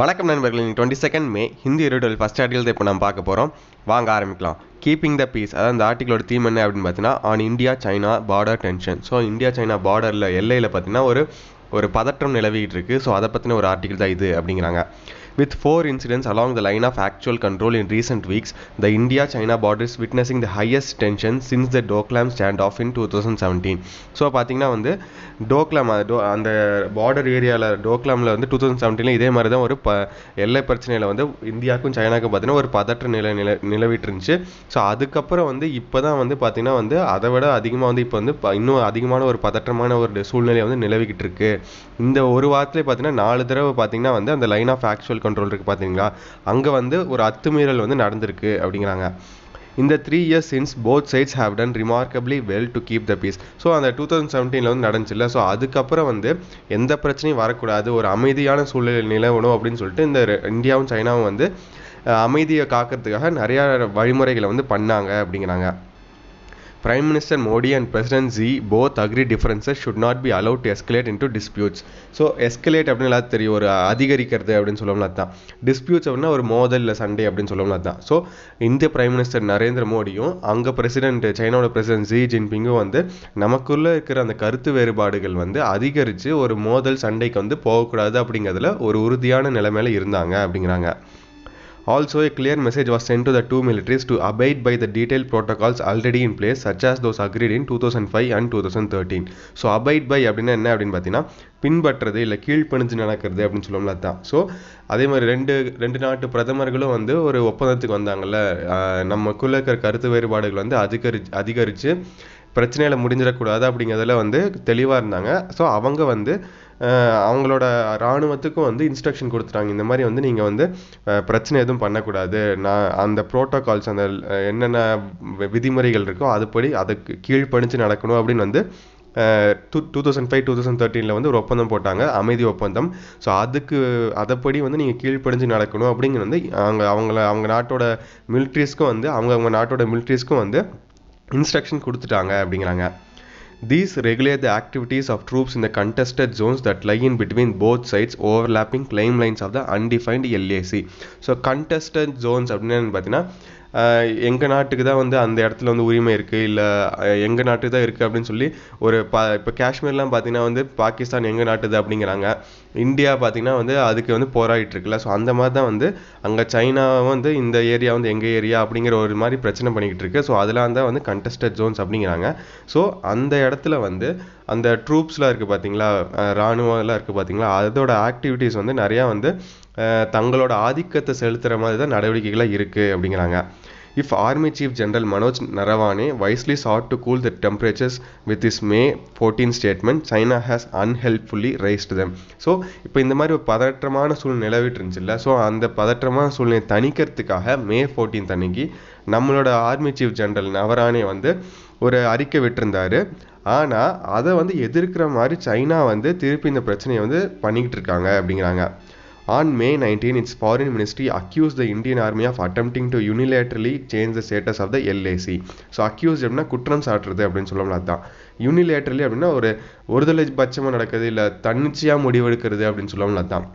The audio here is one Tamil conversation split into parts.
வணக்கம் நண்பர்கள் twenty second May Hindi editorial first article இப்போ நம்ம பார்க்க போகிறோம் வாங்க ஆரம்பிக்கலாம் கீப்பிங் த பீஸ் அதாவது அந்த ஆர்டிகளோட தீம் என்ன அப்படின்னு பார்த்தீங்கன்னா on India China border tension so India China பார்டரில் எல்லையில் பார்த்தீங்கன்னா ஒரு ஒரு பதற்றம் நிலவிக்கிட்டு இருக்குது ஸோ அதை பற்றின ஒரு ஆர்டிகல் தான் இது அப்படிங்கிறாங்க With four incidents along the line of actual control in recent weeks, the India China border is witnessing the highest tension since the Doklam standoff in two thousand seventeen so பார்த்தீங்கன்னா வந்து டோக்லாம் டோ அந்த பார்டர் ஏரியாவில் டோக்லாமில் வந்து டூ தௌசண்ட் செவன்டீனில் இதே மாதிரி தான் ஒரு ப எல்லை பிரச்சனையில் வந்து இந்தியாவுக்கும் சைனாவுக்கும் பார்த்தீங்கன்னா ஒரு பதற்ற நிலை நில நிலவிட்டு இருந்துச்சு ஸோ அதுக்கப்புறம் வந்து இப்போ தான் வந்து பார்த்தீங்கன்னா வந்து அதை விட அதிகமாக வந்து இப்போ வந்து இன்னும் அதிகமான ஒரு பதற்றமான ஒரு சூழ்நிலை வந்து நிலவிக்கிட்டு இருக்கு இந்த ஒரு வாரத்துலேயே பார்த்தீங்கன்னா நாலு தடவை பார்த்தீங்கன்னா வந்து அந்த லைன் ஆஃப் ஆக்சுவல் கண்ட்ரோல் இருக்குது பார்த்தீங்களா அங்கே வந்து ஒரு அத்துமீறல் வந்து நடந்திருக்கு அப்படிங்கிறாங்க இந்த three years since both sides have done remarkably well to keep the peace so அந்த டூ தௌசண்ட் செவன்டீனில் வந்து நடந்துச்சுல்ல ஸோ அதுக்கப்புறம் வந்து எந்த பிரச்சனையும் வரக்கூடாது ஒரு அமைதியான சூழ்நிலை நிலவணும் அப்படின்னு சொல்லிட்டு இந்த இந்தியாவும் சைனாவும் வந்து அமைதியை காக்கிறதுக்காக நிறையா வழிமுறைகளை வந்து பண்ணாங்க அப்படிங்கிறாங்க Prime Minister Modi and President Xi both agree differences should not be allowed escalate escalate into disputes. So escalate அப்படின்னு எல்லாம் தெரியும் ஒரு அதிகரிக்கிறது அப்படின்னு சொல்லணும்னா தான் டிஸ்பியூட்ஸ் அப்படின்னா ஒரு மோதல் இல்லை சண்டை அப்படின்னு சொல்லணும்னா தான் ஸோ இந்திய பிரைம் மினிஸ்டர் நரேந்திர மோடியும் அங்கே பிரசிடென்ட் சைனாவோட பிரசிடென்ட் ஜி ஜின்பிங்கும் வந்து நமக்குள்ளே இருக்கிற அந்த கருத்து வேறுபாடுகள் வந்து அதிகரித்து ஒரு மோதல் சண்டைக்கு வந்து போகக்கூடாது அப்படிங்கிறதுல ஒரு உறுதியான நிலைமையில இருந்தாங்க அப்படிங்கிறாங்க Also, a clear message was sent to the two militaries to abide by the detailed protocols already in place, such two thousand five and two thousand 2013. So abide by அப்படின்னா என்ன அப்படின்னு பார்த்தீங்கன்னா பின்பற்றுறது இல்லை கீழ்ப்பணிஞ்சு நடக்கிறது அப்படின்னு சொல்லுவோம்ல தான் ஸோ அதே மாதிரி ரெண்டு ரெண்டு நாட்டு பிரதமர்களும் வந்து ஒரு ஒப்பந்தத்துக்கு வந்தாங்கல்ல நம்மக்குள்ளே இருக்கிற கருத்து வேறுபாடுகள் வந்து அதிகரி அதிகரித்து பிரச்சனையில் முடிஞ்சிடக்கூடாது அப்படிங்கிறதுல வந்து தெளிவாக இருந்தாங்க ஸோ அவங்க வந்து அவங்களோட இராணுவத்துக்கும் வந்து இன்ஸ்ட்ரக்ஷன் கொடுத்துட்டாங்க இந்த மாதிரி வந்து நீங்கள் வந்து பிரச்சனை எதுவும் பண்ணக்கூடாது நான் அந்த ப்ரோட்டோகால்ஸ் அந்த என்னென்ன விதிமுறைகள் இருக்கோ அதுபடி அதுக்கு கீழ்ப்பணிச்சு நடக்கணும் அப்படின்னு வந்து two two thousand five two thousand தேர்ட்டீனில் வந்து ஒரு ஒப்பந்தம் போட்டாங்க அமைதி ஒப்பந்தம் ஸோ அதுக்கு அதைப்படி வந்து நீங்கள் கீழ்ப்படிஞ்சு நடக்கணும் அப்படிங்கிறது வந்து அவங்க அவங்கள அவங்க நாட்டோட மிலிட்ரிஸ்க்கும் வந்து அவங்க அவங்க நாட்டோட மிலிட்ரிஸ்க்கும் வந்து இன்ஸ்ட்ரக்ஷன் கொடுத்துட்டாங்க அப்படிங்கிறாங்க these regular the activities of troops இந்த contested zones that lie in between both sides overlapping claim lines of the undefined LAC so contested zones அப்படின்னு பார்த்தீங்கன்னா எங்கள் நாட்டுக்கு தான் வந்து அந்த இடத்துல வந்து உரிமை இருக்குது இல்லை எங்கள் நாட்டுக்கு தான் இருக்குது அப்படின்னு சொல்லி ஒரு பா இப்போ காஷ்மீர்லாம் பார்த்தீங்கன்னா வந்து பாகிஸ்தான் எங்கள் நாட்டுது அப்படிங்கிறாங்க இந்தியா பார்த்தீங்கன்னா வந்து அதுக்கு வந்து போராடிட்டு இருக்குல்ல ஸோ அந்த மாதிரி தான் வந்து அங்கே சைனா வந்து இந்த ஏரியா வந்து எங்கள் ஏரியா அப்படிங்கிற ஒரு மாதிரி பிரச்சனை பண்ணிக்கிட்டு இருக்குது ஸோ அதெல்லாம் தான் வந்து கண்டஸ்டட் ஜோன்ஸ் அப்படிங்கிறாங்க ஸோ அந்த இடத்துல வந்து அந்த ட்ரூப்ஸ்லாம் இருக்குது பார்த்தீங்களா இராணுவம்லாம் இருக்குது பார்த்தீங்களா அதோட ஆக்டிவிட்டீஸ் வந்து நிறையா வந்து தங்களோட ஆதிக்கத்தை செலுத்துகிற மாதிரி தான் நடவடிக்கைகளாக இருக்குது அப்படிங்கிறாங்க if army chief general Manoj Naravane wisely sought to cool the temperatures with this May fourteen statement China has unhelpfully raised them so இப்போ இந்த மாதிரி ஒரு பதற்றமான சூழ்நிலை நிலவிட்டு இல்லை ஸோ அந்த பதற்றமான சூழ்நிலை தணிக்கிறதுக்காக மே ஃபோர்டீன் தணிக்கி நம்மளோட ஆர்மி சீஃப் ஜெனரல் நவரானே வந்து ஒரு அறிக்கை விட்டுருந்தாரு ஆனால் அதை வந்து எதிர்க்கிற மாதிரி சைனா வந்து திருப்பி இந்த பிரச்சனையை வந்து பண்ணிக்கிட்டு இருக்காங்க அப்படிங்கிறாங்க On May 19, its foreign ministry accused the Indian army of attempting to unilaterally change the status of the LAC. So accuse அப்படின்னா குற்றம் சாட்டுறது அப்படின்னு சொல்லலாம் அதுதான் யூனிலேட்டரலி அப்படின்னா ஒரு ஒருதலை பட்சமாக நடக்குது இல்லை தன்னிச்சையாக முடிவெடுக்கிறது அப்படின்னு சொல்லலாம் அதுதான்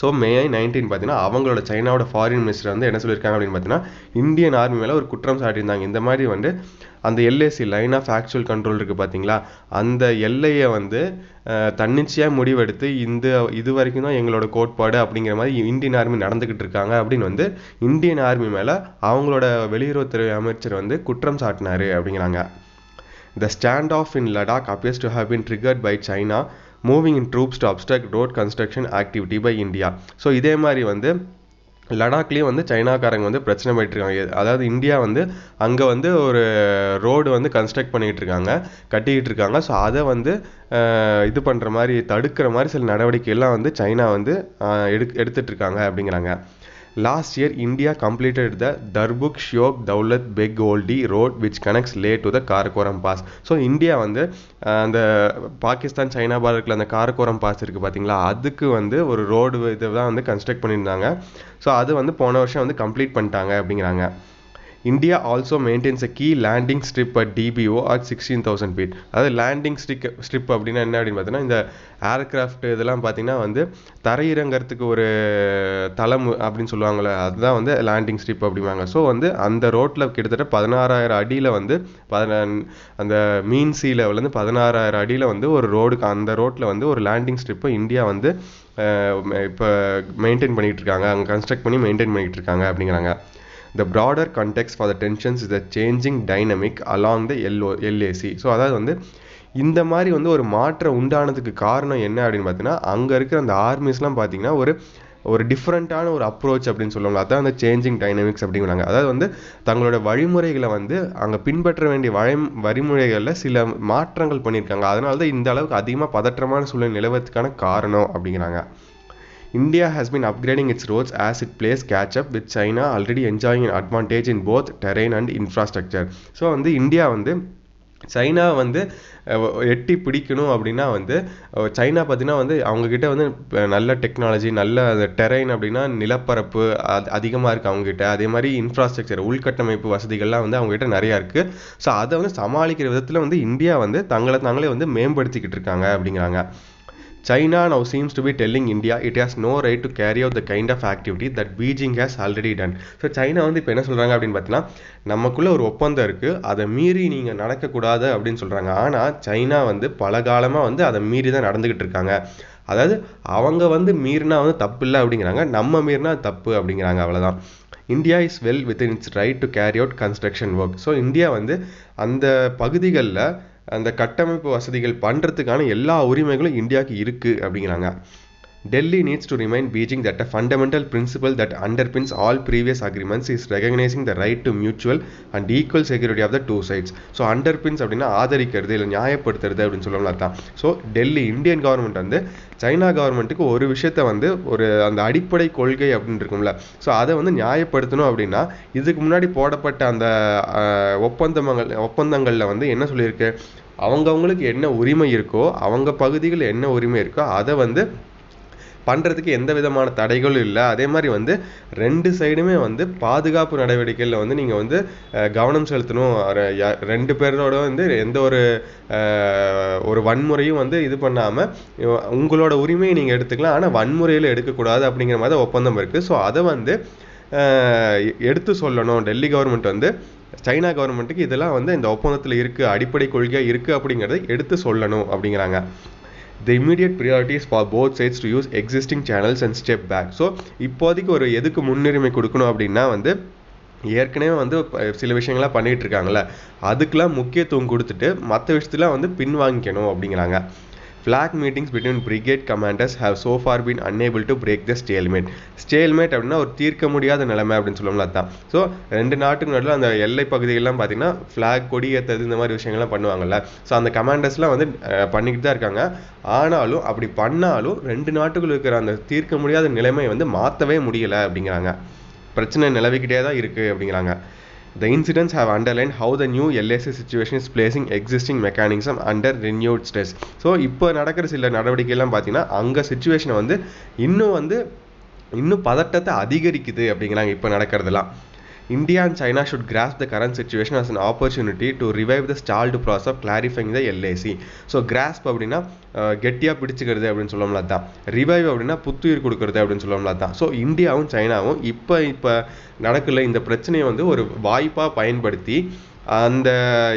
ஸோ மே நைன்டீன் பார்த்தீங்கன்னா அவங்களோட சைனாவோட ஃபாரின் மினிஸ்டர் வந்து என்ன சொல்லியிருக்காங்க அப்படின்னு பார்த்தீங்கன்னா இந்தியன் ஆர்மி மேலே ஒரு குற்றம் சாட்டியிருந்தாங்க இந்த மாதிரி வந்து அந்த LAC line of actual control இருக்குது பார்த்தீங்களா அந்த எல்லையை வந்து தன்னிச்சையாக முடிவெடுத்து இந்த இது வரைக்கும் தான் எங்களோட கோட்பாடு அப்படிங்கிற மாதிரி இந்தியன் ஆர்மி நடந்துக்கிட்டு இருக்காங்க அப்படின்னு வந்து இந்தியன் ஆர்மி மேலே அவங்களோட வெளியுறவுத்துறை அமைச்சர் வந்து குற்றம் சாட்டினார் அப்படிங்கிறாங்க the standoff in Ladakh appears to have been triggered by China moving in troops to obstruct road construction activity by India so இதே மாதிரி வந்து லடாக்லேயும் வந்து சைனாக்காரங்க வந்து பிரச்சனை பண்ணிட்டுருக்காங்க அதாவது இந்தியா வந்து அங்கே வந்து ஒரு ரோடு வந்து கன்ஸ்ட்ரக்ட் பண்ணிகிட்டு இருக்காங்க கட்டிக்கிட்டு இருக்காங்க ஸோ அதை வந்து இது பண்ணுற மாதிரி தடுக்கிற மாதிரி சில நடவடிக்கைகள்லாம் வந்து சைனா வந்து எடு எடுத்துகிட்ருக்காங்க அப்படிங்கிறாங்க last year India completed the Darbuk Shyok Daulat Beg Oldi road which connects Leh to the Karakoram pass so India வந்து அந்த பாகிஸ்தான் சைனா பார்டரில் அந்த காரக்கோரம் பாஸ் இருக்குது பார்த்தீங்களா அதுக்கு வந்து ஒரு ரோடு இதை தான் வந்து கன்ஸ்ட்ரக்ட் பண்ணியிருந்தாங்க ஸோ அது வந்து போன வருஷம் வந்து கம்ப்ளீட் பண்ணிட்டாங்க அப்படிங்கிறாங்க India also maintains a key landing strip at DBO at sixteen thousand feet அதாவது லேண்டிங் ஸ்ட்ரிக் ஸ்ட்ரிப் அப்படின்னா என்ன அப்படின்னு பார்த்தீங்கன்னா இந்த ஏர்க்ராஃப்ட் இதெல்லாம் பார்த்தீங்கன்னா வந்து தரையிறங்கிறதுக்கு ஒரு தளம் அப்படின்னு சொல்லுவாங்கள்ல அதுதான் வந்து லேண்டிங் ஸ்ட்ரிப் அப்படிம்பாங்க ஸோ வந்து அந்த ரோட்டில் கிட்டத்தட்ட பதினாறாயிரம் அடியில் வந்து பதின அந்த மீன் சீ வந்து பதினாறாயிரம் அடியில் வந்து ஒரு ரோடுக்கு அந்த ரோட்டில் வந்து ஒரு லேண்டிங் ஸ்ட்ரிப்பை இந்தியா வந்து இப்போ மெயின்டைன் பண்ணிகிட்டு இருக்காங்க அங்கே கன்ஸ்ட்ரக்ட் பண்ணி மெயின்டைன் பண்ணிகிட்டு இருக்காங்க அப்படிங்கிறாங்க the broader context for the tensions is the changing dynamic along the LO LAC so அதாவது வந்து இந்த மாதிரி வந்து ஒரு மாற்றம் உண்டானதுக்கு காரணம் என்ன அப்படின்னு பார்த்தீங்கன்னா அங்கே இருக்கிற அந்த ஆர்மிஸ்லாம் பார்த்தீங்கன்னா ஒரு ஒரு டிஃப்ரெண்ட்டான ஒரு அப்ரோச் அப்படின்னு சொல்லுவாங்க அதான் அந்த சேஞ்சிங் டைனமிக்ஸ் அப்படிங்கிறாங்க அதாவது வந்து தங்களோட வழிமுறைகளை வந்து அங்கே பின்பற்ற வேண்டிய வழி வழிமுறைகளில் சில மாற்றங்கள் பண்ணியிருக்காங்க அதனால தான் இந்த அளவுக்கு அதிகமாக பதற்றமான சூழ்நிலை நிலவத்துக்கான காரணம் அப்படிங்கிறாங்க India has been upgrading its roads as it plays catch up with China already enjoying an advantage in both terrain and infrastructure so வந்து இந்தியா வந்து சைனா வந்து எட்டி பிடிக்கணும் அப்படின்னா வந்து சைனா பார்த்திங்கன்னா வந்து அவங்கக்கிட்ட வந்து நல்ல டெக்னாலஜி நல்ல அந்த டெரைன் அப்படின்னா நிலப்பரப்பு அது அதிகமாக இருக்குது அவங்ககிட்ட அதே மாதிரி இன்ஃப்ராஸ்ட்ரக்சர் உள்கட்டமைப்பு வசதிகள்லாம் வந்து அவங்ககிட்ட நிறையா இருக்குது ஸோ அதை வந்து சமாளிக்கிற விதத்தில் வந்து இந்தியா வந்து தங்களை தாங்களே வந்து மேம்படுத்திக்கிட்டு இருக்காங்க அப்படிங்கிறாங்க China now seems to be telling India it has no right to carry out the kind of activity that Beijing has already done so China வந்து இப்போ என்ன சொல்கிறாங்க அப்படின்னு பார்த்தீங்கன்னா நமக்குள்ளே ஒரு ஒப்பந்தம் இருக்குது அதை மீறி நீங்கள் நடக்கக்கூடாது அப்படின்னு சொல்கிறாங்க ஆனால் சைனா வந்து பல காலமாக வந்து அதை மீறி தான் நடந்துக்கிட்டு இருக்காங்க அதாவது அவங்க வந்து மீறினா வந்து தப்பு இல்லை அப்படிங்கிறாங்க நம்ம மீறினா தப்பு அப்படிங்கிறாங்க அவ்வளோதான் India is well with in right to carry out construction work so India வந்து அந்த பகுதிகளில் அந்த கட்டமைப்பு வசதிகள் பண்ணுறதுக்கான எல்லா உரிமைகளும் இந்தியாவுக்கு இருக்குது அப்படிங்கிறாங்க Delhi needs to remind Beijing that fundamental principle that that underpins all previous agreements is recognizing the right to mutual and equal security of the two sides. So underpins அப்படின்னா ஆதரிக்கிறது இல்லை நியாயப்படுத்துறது அப்படின்னு சொல்லலாம் தான் ஸோ டெல்லி இந்தியன் கவர்மெண்ட் வந்து சைனா கவர்மெண்ட்டுக்கு ஒரு விஷயத்தை வந்து ஒரு அந்த அடிப்படை கொள்கை அப்படின்னு இருக்கும்ல ஸோ அதை வந்து நியாயப்படுத்தணும் அப்படின்னா இதுக்கு முன்னாடி போடப்பட்ட அந்த ஒப்பந்தங்கள் ஒப்பந்தங்களில் வந்து என்ன சொல்லியிருக்கு அவங்கவுங்களுக்கு என்ன உரிமை இருக்கோ அவங்க பகுதிகளில் என்ன உரிமை இருக்கோ அதை வந்து பண்ணுறதுக்கு எந்த விதமான தடைகளும் இல்லை அதே மாதிரி வந்து ரெண்டு சைடுமே வந்து பாதுகாப்பு நடவடிக்கைகளில் வந்து நீங்கள் வந்து கவனம் செலுத்தணும் ரெண்டு பேரோட வந்து எந்த ஒரு ஒரு வன்முறையும் வந்து இது பண்ணாமல் உங்களோட உரிமையை நீங்கள் எடுத்துக்கலாம் ஆனால் வன்முறையில் எடுக்கக்கூடாது அப்படிங்கிற மாதிரி ஒப்பந்தம் இருக்குது ஸோ அதை வந்து எடுத்து சொல்லணும் டெல்லி கவர்மெண்ட் வந்து சைனா கவர்மெண்ட்டுக்கு இதெல்லாம் வந்து இந்த ஒப்பந்தத்தில் இருக்குது அடிப்படை கொள்கையாக இருக்குது அப்படிங்கிறத எடுத்து சொல்லணும் அப்படிங்கிறாங்க the immediate priorities for both sides to use existing channels and step back so இப்போதைக்கு ஒரு எதுக்கு முன்னுரிமை கொடுக்கணும் அப்படின்னா வந்து ஏற்கனவே வந்து சில விஷயங்கள்லாம் பண்ணிகிட்டு இருக்காங்கல்ல அதுக்கெலாம் முக்கியத்துவம் கொடுத்துட்டு மற்ற விஷயத்துலாம் வந்து பின்வாங்கிக்கணும் அப்படிங்கிறாங்க flag meetings between brigade commanders have so far been unable to break the stalemate stalemate அப்படின்னா ஒரு தீர்க்க முடியாத நிலைமை அப்படின்னு சொல்லலாம் தான் ஸோ ரெண்டு நாட்டுக்கு நடுவில் அந்த எல்லை பகுதிகளெலாம் பார்த்தீங்கன்னா ஃப்ளாக் கொடி ஏற்றது இந்த மாதிரி விஷயங்கள்லாம் பண்ணுவாங்கல்ல ஸோ அந்த கமாண்டர்ஸ்லாம் வந்து பண்ணிக்கிட்டு தான் இருக்காங்க ஆனாலும் அப்படி பண்ணாலும் ரெண்டு நாட்டுகள் இருக்கிற அந்த தீர்க்க முடியாத நிலைமையை வந்து மாற்றவே முடியலை அப்படிங்கிறாங்க பிரச்சனை நிலவிக்கிட்டே தான் இருக்குது அப்படிங்கிறாங்க The incidents have underlined how the new LSA situation is placing existing mechanism under renewed stress. So, இப்போ நடக்கிற சில நடவடிக்கைலாம் பார்த்தீங்கன்னா அங்கே சுச்சுவேஷனை வந்து இன்னும் வந்து இன்னும் பதட்டத்தை அதிகரிக்குது அப்படிங்கிறாங்க இப்போ நடக்கிறதுலாம் India and China should grasp the current situation as an opportunity to revive the stalled process of clarifying the LAC so grasp அப்படின்னா கெட்டியாக பிடிச்சிக்கிறது அப்படின்னு சொல்லுவோம்ல தான் ரிவைவ் அப்படின்னா புத்துயிர் கொடுக்கறது அப்படின்னு சொல்லுவோம்ல தான் ஸோ இந்தியாவும் சைனாவும் இப்போ இப்போ நடக்கல இந்த பிரச்சனையை வந்து ஒரு வாய்ப்பாக பயன்படுத்தி அந்த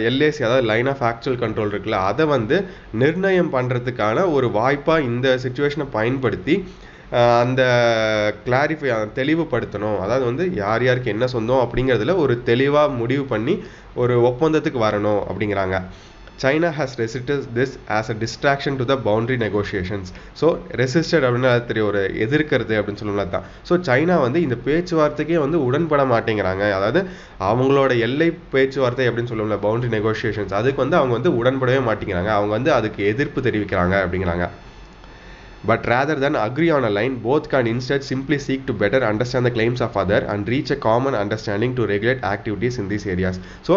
எல்ஏசி அதாவது லைன் ஆஃப் ஆக்சுவல் கண்ட்ரோல் இருக்குல்ல அதை வந்து நிர்ணயம் பண்ணுறதுக்கான ஒரு வாய்ப்பாக இந்த சுச்சுவேஷனை பயன்படுத்தி அந்த கிளாரிஃபை தெளிவுபடுத்தணும் அதாவது வந்து யார் யாருக்கு என்ன சொந்தம் அப்படிங்கிறதுல ஒரு தெளிவாக முடிவு பண்ணி ஒரு ஒப்பந்தத்துக்கு வரணும் அப்படிங்கிறாங்க China has resisted this as a distraction to the boundary negotiations so resisted அப்படின்னு அது தெரியும் ஒரு எதிர்க்கிறது அப்படின்னு சொல்லலாம் தான் ஸோ சைனா வந்து இந்த பேச்சுவார்த்தைக்கே வந்து உடன்பட மாட்டேங்கிறாங்க அதாவது அவங்களோட எல்லை பேச்சுவார்த்தை அப்படின்னு சொல்லுவோம்ல பவுண்டரி நெகோஷியேஷன்ஸ் அதுக்கு வந்து அவங்க வந்து உடன்படவே மாட்டேங்கிறாங்க அவங்க வந்து அதுக்கு எதிர்ப்பு தெரிவிக்கிறாங்க அப்படிங்கிறாங்க but rather than agree on a line both can instead simply seek to better understand the claims of other and reach a common understanding to regulate activities in these areas so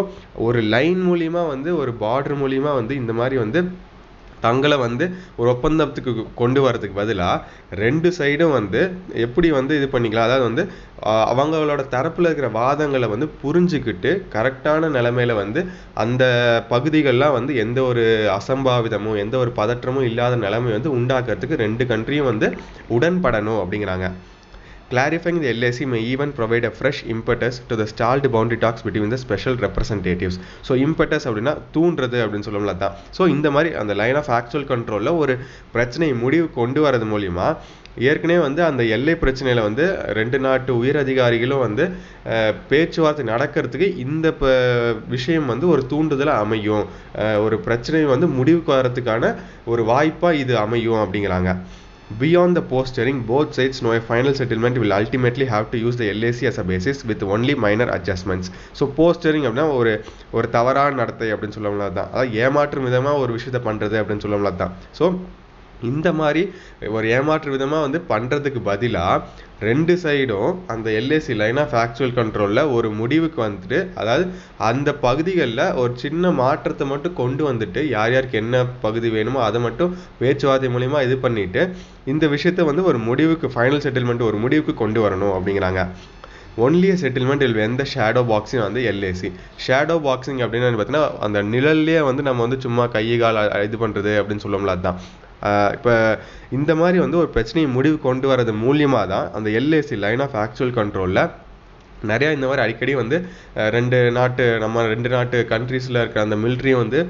ஒரு லைன் மூலியமாக வந்து ஒரு பார்டர் மூலியமாக வந்து இந்த மாதிரி வந்து தங்களை வந்து ஒரு ஒப்பந்தத்துக்கு கொண்டு வரதுக்கு பதிலாக ரெண்டு சைடும் வந்து எப்படி வந்து இது பண்ணிக்கலாம் அதாவது வந்து அவங்களோட தரப்பில் இருக்கிற வாதங்களை வந்து புரிஞ்சுக்கிட்டு கரெக்டான நிலைமையில வந்து அந்த பகுதிகள்லாம் வந்து எந்த ஒரு அசம்பாவிதமும் எந்த ஒரு பதற்றமும் இல்லாத நிலைமை வந்து உண்டாக்குறதுக்கு ரெண்டு கண்ட்ரியும் வந்து உடன்படணும் அப்படிங்கிறாங்க Clarifying the LIC e may even provide a fresh impetus to the stalled boundary talks between the special representatives. So impetus அப்படின்னா தூண்டுறது அப்படின்னு சொல்லலாம் தான் ஸோ இந்த மாதிரி அந்த லைன் ஆஃப் ஆக்சுவல் கண்ட்ரோலில் ஒரு பிரச்சனையை முடிவு கொண்டு வரது மூலிமா ஏற்கனவே வந்து அந்த எல்லை பிரச்சனையில் வந்து ரெண்டு நாட்டு உயர் அதிகாரிகளும் வந்து பேச்சுவார்த்தை நடக்கிறதுக்கு இந்த விஷயம் வந்து ஒரு தூண்டுதலாக அமையும் ஒரு பிரச்சனை வந்து முடிவுக்கு வரதுக்கான ஒரு வாய்ப்பாக இது அமையும் அப்படிங்கிறாங்க Beyond the post-hearing, both sides know a final settlement will ultimately have to use the LAC as a basis with only minor adjustments. So fostering அப்படின்னா ஒரு ஒரு தவறான நடத்தை அப்படின்னு சொல்லலாம் தான் அதாவது ஏமாற்றும் விதமாக ஒரு விஷயத்தை பண்ணுறது அப்படின்னு சொல்லலாம் தான் ஸோ இந்த மாதிரி ஒரு ஏமாற்று விதமாக வந்து பண்ணுறதுக்கு பதிலாக ரெண்டு சைடும் அந்த எல்ஏசி லைன் ஆஃப் ஆக்சுவல் கண்ட்ரோலில் ஒரு முடிவுக்கு வந்துட்டு அதாவது அந்த பகுதிகளில் ஒரு சின்ன மாற்றத்தை மட்டும் கொண்டு வந்துட்டு யார் யாருக்கு என்ன பகுதி வேணுமோ அதை மட்டும் பேச்சுவார்த்தை மூலிமா இது பண்ணிவிட்டு இந்த விஷயத்த வந்து ஒரு முடிவுக்கு ஃபைனல் செட்டில்மெண்ட் ஒரு முடிவுக்கு கொண்டு வரணும் அப்படிங்கிறாங்க ஒன்லி செட்டில்மெண்ட் இல்லை எந்த ஷேடோ பாக்ஸிங் வந்து எல்ஏசி ஷேடோ பாக்ஸிங் அப்படின்னு பார்த்தீங்கன்னா அந்த நிழல்லையே வந்து நம்ம வந்து சும்மா கையை கால் இது பண்ணுறது அப்படின்னு சொல்லோம்ல அதுதான் இப்போ இந்த மாதிரி வந்து ஒரு பிரச்சனையை முடிவு கொண்டு வரது மூலியமாக தான் அந்த எல்ஏசி லைன் ஆஃப் ஆக்சுவல் கண்ட்ரோலில் நிறையா இந்த மாதிரி அடிக்கடி வந்து ரெண்டு நாட்டு நம்ம ரெண்டு நாட்டு கண்ட்ரீஸில் இருக்கிற அந்த மிலிட்ரியும் வந்து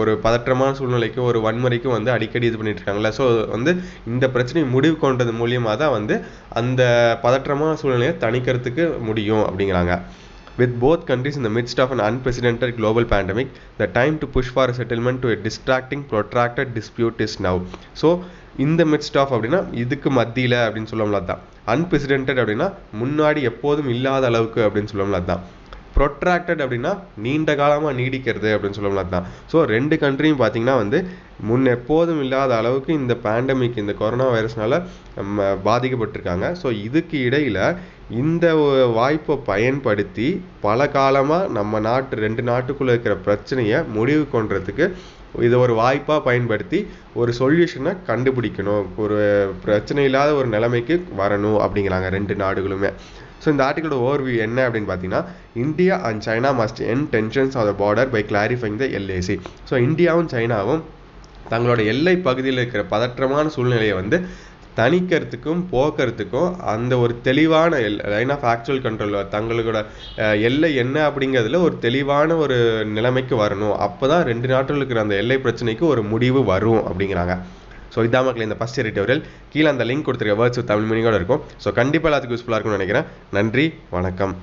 ஒரு பதற்றமான சூழ்நிலைக்கு ஒரு வன்முறைக்கும் வந்து அடிக்கடி இது பண்ணிட்டு இருக்காங்களே ஸோ வந்து இந்த பிரச்சனையை முடிவு கொண்டது மூலியமாக தான் வந்து அந்த பதற்றமான சூழ்நிலையை தணிக்கிறதுக்கு முடியும் அப்படிங்கிறாங்க With both countries in the midst of an unprecedented global pandemic, the time to push for a settlement to a distracting, protracted dispute is now. So இந்த மிட்ஸ்ட் ஆஃப் அப்படின்னா இதுக்கு மத்தியில் அப்படின்னு சொல்லோம்ல தான் அன்பிரசிடென்டட் அப்படின்னா முன்னாடி எப்போதும் இல்லாத அளவுக்கு அப்படின்னு சொல்லோம்ல தான் ப்ரொட்ராக்டட் அப்படின்னா நீண்ட காலமாக நீடிக்கிறது அப்படின்னு சொல்லோம்ல தான் ஸோ ரெண்டு கண்ட்ரியும் பார்த்தீங்கன்னா வந்து முன் எப்போதும் இல்லாத அளவுக்கு இந்த பேண்டமிக் இந்த கொரோனா வைரஸ்னால நம்ம பாதிக்கப்பட்டிருக்காங்க ஸோ இதுக்கு இடையில் இந்த வாய்ப்பை பயன்படுத்தி பல காலமாக நம்ம நாட்டு ரெண்டு நாட்டுக்குள்ளே இருக்கிற பிரச்சனையை முடிவு கொண்டுறதுக்கு இதை ஒரு வாய்ப்பாக பயன்படுத்தி ஒரு சொல்யூஷனை கண்டுபிடிக்கணும் ஒரு பிரச்சனை இல்லாத ஒரு நிலைமைக்கு வரணும் அப்படிங்கிறாங்க ரெண்டு நாடுகளுமே ஸோ இந்த ஓவர் ஓவர்வியூ என்ன அப்படின்னு பார்த்தீங்கன்னா India and China must end tensions of the border by clarifying the LAC so இந்தியாவும் சைனாவும் தங்களோட எல்லை பகுதியில் இருக்கிற பதற்றமான சூழ்நிலையை வந்து தணிக்கிறதுக்கும் போக்குறதுக்கும் அந்த ஒரு தெளிவான லைன் ஆஃப் ஆக்சுவல் கண்ட்ரோல் தங்களோட எல்லை என்ன அப்படிங்கிறதுல ஒரு தெளிவான ஒரு நிலைமைக்கு வரணும் அப்போ தான் ரெண்டு நாட்டில் இருக்கிற அந்த எல்லை பிரச்சனைக்கு ஒரு முடிவு வரும் அப்படிங்கிறாங்க ஸோ இதான் மக்கள் இந்த ஃபஸ்ட் எடிட்டோரியல் கீழே அந்த லிங்க் கொடுத்துருக்க வேர்ட்ஸ் தமிழ் மீனிங்கோடு இருக்கும் ஸோ கண்டிப்பாக எல்லாத்துக்கும் யூஸ்ஃபுல்லாக இருக்கும்னு நினைக்கிறேன் நன்றி வணக்கம்